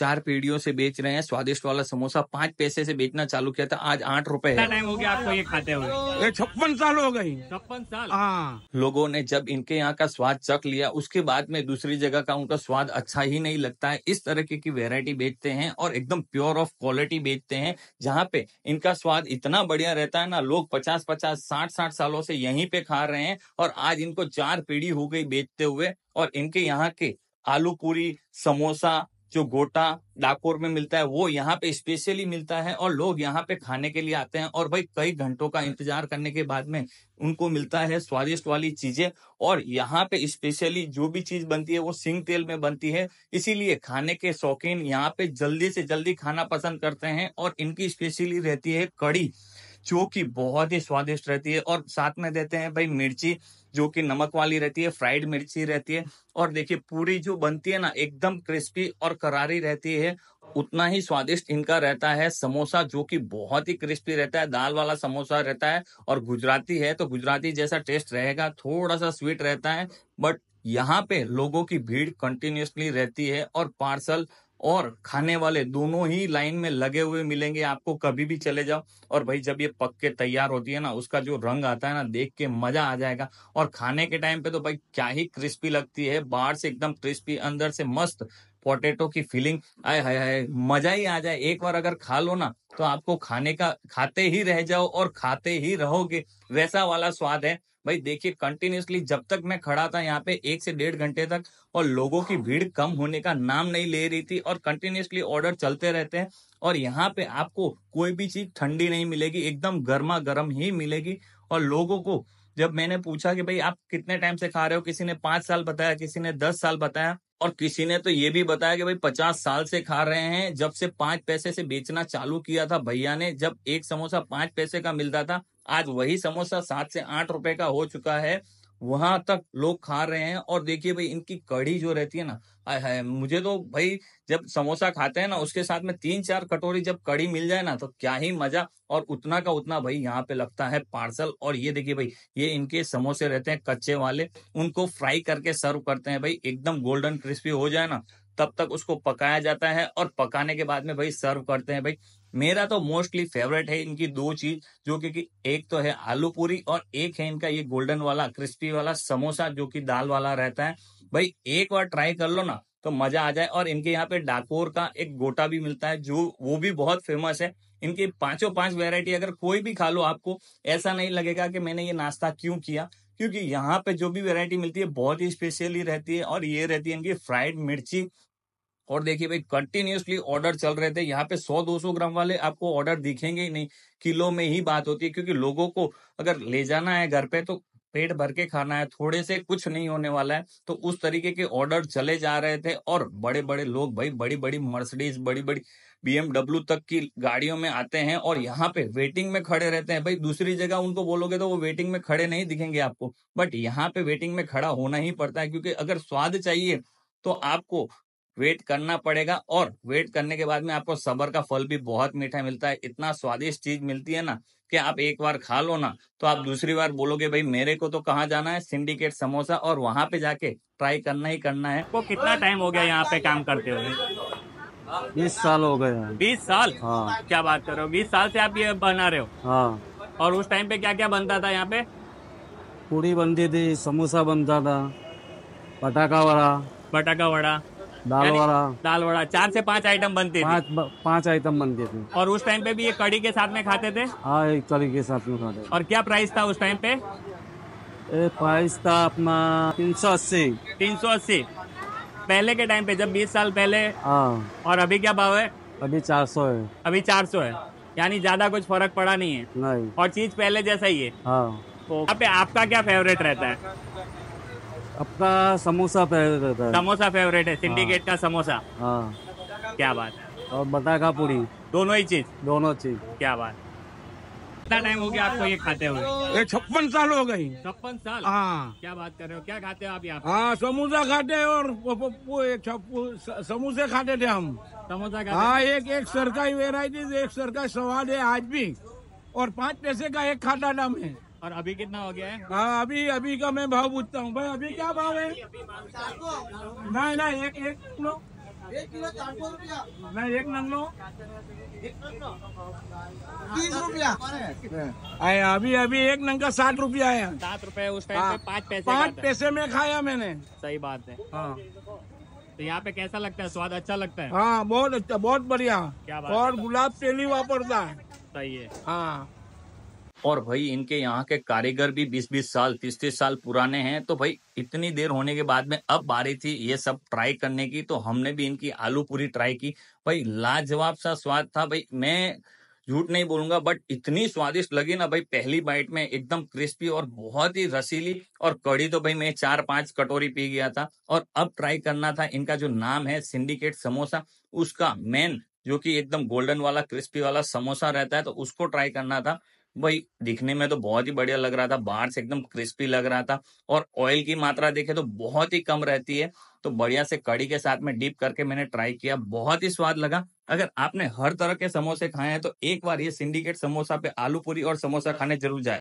चार पीढ़ियों से बेच रहे हैं स्वादिष्ट वाला समोसा पांच पैसे से बेचना चालू किया था आज आठ रुपए टाइम हो गया आपको ये खाते हुए छप्पन साल हो गई छप्पन साल हाँ। लोगों ने जब इनके यहाँ का स्वाद चख लिया उसके बाद में दूसरी जगह का उनका स्वाद अच्छा ही नहीं लगता है इस तरह की वेरायटी बेचते हैं और एकदम प्योर ऑफ क्वालिटी बेचते हैं जहाँ पे इनका स्वाद इतना बढ़िया रहता है ना लोग पचास पचास साठ साठ सालों से यहीं पे खा रहे हैं और आज इनको चार पीढ़ी हो गई बेचते हुए और इनके यहाँ के आलू पूरी समोसा जो गोटा डाकोर में मिलता है वो यहाँ पे स्पेशली मिलता है और लोग यहाँ पे खाने के लिए आते हैं और भाई कई घंटों का इंतजार करने के बाद में उनको मिलता है स्वादिष्ट वाली चीजें और यहाँ पे स्पेशली जो भी चीज बनती है वो सिंग तेल में बनती है इसीलिए खाने के शौकीन यहाँ पे जल्दी से जल्दी खाना पसंद करते हैं और इनकी स्पेशली रहती है कड़ी जो कि बहुत ही स्वादिष्ट रहती है और साथ में देते हैं भाई मिर्ची जो कि नमक वाली रहती है फ्राइड मिर्ची रहती है और देखिए पूरी जो बनती है ना एकदम क्रिस्पी और करारी रहती है उतना ही स्वादिष्ट इनका रहता है समोसा जो कि बहुत ही क्रिस्पी रहता है दाल वाला समोसा रहता है और गुजराती है तो गुजराती जैसा टेस्ट रहेगा थोड़ा सा स्वीट रहता है बट यहाँ पे लोगों की भीड़ कंटिन्यूसली रहती है और पार्सल और खाने वाले दोनों ही लाइन में लगे हुए मिलेंगे आपको कभी भी चले जाओ और भाई जब ये पक के तैयार होती है ना उसका जो रंग आता है ना देख के मजा आ जाएगा और खाने के टाइम पे तो भाई क्या ही क्रिस्पी लगती है बाहर से एकदम क्रिस्पी अंदर से मस्त पोटेटो की फीलिंग आय हाय हाय मजा ही आ जाए एक बार अगर खा लो ना तो आपको खाने का खाते ही रह जाओ और खाते ही रहोगे वैसा वाला स्वाद है भाई देखिए कंटिन्यूसली जब तक मैं खड़ा था यहाँ पे एक से डेढ़ घंटे तक और लोगों की भीड़ कम होने का नाम नहीं ले रही थी और कंटिन्यूसली ऑर्डर चलते रहते हैं और यहाँ पे आपको कोई भी चीज ठंडी नहीं मिलेगी एकदम गर्मा गर्म ही मिलेगी और लोगों को जब मैंने पूछा कि भाई आप कितने टाइम से खा रहे हो किसी ने पांच साल बताया किसी ने दस साल बताया और किसी ने तो ये भी बताया कि भाई पचास साल से खा रहे हैं जब से पांच पैसे से बेचना चालू किया था भैया ने जब एक समोसा पांच पैसे का मिलता था आज वही समोसा सात से आठ रुपए का हो चुका है वहां तक लोग खा रहे हैं और देखिए भाई इनकी कढ़ी जो रहती है ना है, मुझे तो भाई जब समोसा खाते हैं ना उसके साथ में तीन चार कटोरी जब कड़ी मिल जाए ना तो क्या ही मजा और उतना का उतना भाई यहाँ पे लगता है पार्सल और ये देखिए भाई ये इनके समोसे रहते हैं कच्चे वाले उनको फ्राई करके सर्व करते हैं भाई एकदम गोल्डन क्रिस्पी हो जाए ना तब तक उसको पकाया जाता है और पकाने के बाद में भाई सर्व करते हैं भाई मेरा तो मोस्टली फेवरेट है इनकी दो चीज जो कि एक तो है आलू पूरी और एक है इनका ये गोल्डन वाला क्रिस्पी वाला समोसा जो कि दाल वाला रहता है भाई एक बार ट्राई कर लो ना तो मजा आ जाए और इनके यहाँ पे डाकोर का एक गोटा भी मिलता है जो वो भी बहुत फेमस है इनकी पांचों पांच वेरायटी अगर कोई भी खा लो आपको ऐसा नहीं लगेगा कि मैंने ये नाश्ता क्यों किया क्योंकि यहाँ पे जो भी वेरायटी मिलती है बहुत ही स्पेशली रहती है और ये रहती है इनकी फ्राइड मिर्ची और देखिए भाई कंटिन्यूसली ऑर्डर चल रहे थे यहाँ पे 100-200 ग्राम वाले आपको ऑर्डर दिखेंगे ही नहीं किलो में ही बात होती है क्योंकि लोगों को अगर ले जाना है घर पे तो पेट भर के खाना है थोड़े से कुछ नहीं होने वाला है तो उस तरीके के ऑर्डर चले जा रहे थे और बड़े बड़े लोग भाई बड़ी बड़ी मर्सडीज बड़ी बड़ी बीएमडब्ल्यू तक की गाड़ियों में आते हैं और यहाँ पे वेटिंग में खड़े रहते हैं भाई दूसरी जगह उनको बोलोगे तो वो वेटिंग में खड़े नहीं दिखेंगे आपको बट यहाँ पे वेटिंग में खड़ा होना ही पड़ता है क्योंकि अगर स्वाद चाहिए तो आपको वेट करना पड़ेगा और वेट करने के बाद में आपको सबर का फल भी बहुत मीठा मिलता है इतना स्वादिष्ट चीज मिलती है ना कि आप एक बार खा लो ना तो आप दूसरी बार बोलोगे भाई मेरे को तो कहाँ जाना है सिंडिकेट समोसा और वहाँ पे जाके ट्राई करना ही करना है आपको कितना टाइम हो गया यहाँ पे काम करते हुए बीस साल हो गए बीस साल हाँ क्या बात कर रहे हो बीस साल से आप ये बना रहे हो हाँ और उस टाइम पे क्या क्या बनता था यहाँ पे पूरी बनती थी समोसा बनता था पटाखा वड़ा पटाखा वड़ा दाल वड़ा दाल वड़ा चार से पांच आइटम बनते पाँच पांच आइटम बनते थे और उस टाइम पे भी ये कड़ी के साथ में खाते थे हाँ कड़ी के साथ में खाते और क्या प्राइस था उस टाइम पे प्राइस था अपना तीन सौ अस्सी तीन सौ अस्सी पहले के टाइम पे जब बीस साल पहले हाँ। और अभी क्या भाव है अभी चार सौ है अभी चार सौ है यानी ज्यादा कुछ फर्क पड़ा नहीं है नहीं और चीज पहले जैसा ही है हाँ तो आपका क्या फेवरेट रहता है आपका समोसा फेवरेट रहता है समोसा फेवरेट है सिंडिकेट का हाँ। समोसा हाँ क्या बात और बताका पूरी दोनों ही चीज दोनों चीज क्या बात कितना टाइम हो गया आपको ये खाते हुए छप्पन साल हो गई छप्पन साल हाँ क्या बात कर रहे हो क्या खाते हो आप यहाँ हाँ समोसा खाते और समोसे खाते थे हम समोसा खाते हाँ एक एक सरकारी वेराइटी एक सरकारी स्वाद है आज भी और पाँच पैसे का एक खाता नाम है और अभी कितना हो गया है हाँ अभी अभी का मैं भाव पूछता हूँ भाई अभी क्या भाव है नहीं नहीं एक एक किलो एक किलो चार सौ रुपया एक नंगलो तीस रुपया अभी अभी एक नंग का साठ रुपया है सात रुपए उस टाइम हाँ। पे पाँच पैसे पाँच पैसे में खाया मैंने सही बात है हाँ तो यहाँ पे कैसा लगता है स्वाद अच्छा लगता है हाँ बहुत अच्छा बहुत बढ़िया क्या और गुलाब तेली वापरता है सही है हाँ और भाई इनके यहाँ के कारीगर भी बीस बीस साल तीस तीस साल पुराने हैं तो भाई इतनी देर होने के बाद में अब बारी थी ये सब ट्राई करने की तो हमने भी इनकी आलू पूरी ट्राई की भाई लाजवाब सा स्वाद था भाई मैं झूठ नहीं बोलूंगा बट इतनी स्वादिष्ट लगी ना भाई पहली बाइट में एकदम क्रिस्पी और बहुत ही रसीली और कड़ी तो भाई मैं चार पांच कटोरी पी गया था और अब ट्राई करना था इनका जो नाम है सिंडिकेट समोसा उसका मेन जो कि एकदम गोल्डन वाला क्रिस्पी वाला समोसा रहता है तो उसको ट्राई करना था भाई दिखने में तो बहुत ही बढ़िया लग रहा था बाहर से एकदम क्रिस्पी लग रहा था और ऑयल की मात्रा देखे तो बहुत ही कम रहती है तो बढ़िया से कड़ी के साथ में डीप करके मैंने ट्राई किया बहुत ही स्वाद लगा अगर आपने हर तरह के समोसे खाए हैं तो एक बार ये सिंडिकेट समोसा पे आलू पूरी और समोसा खाने जरूर जाए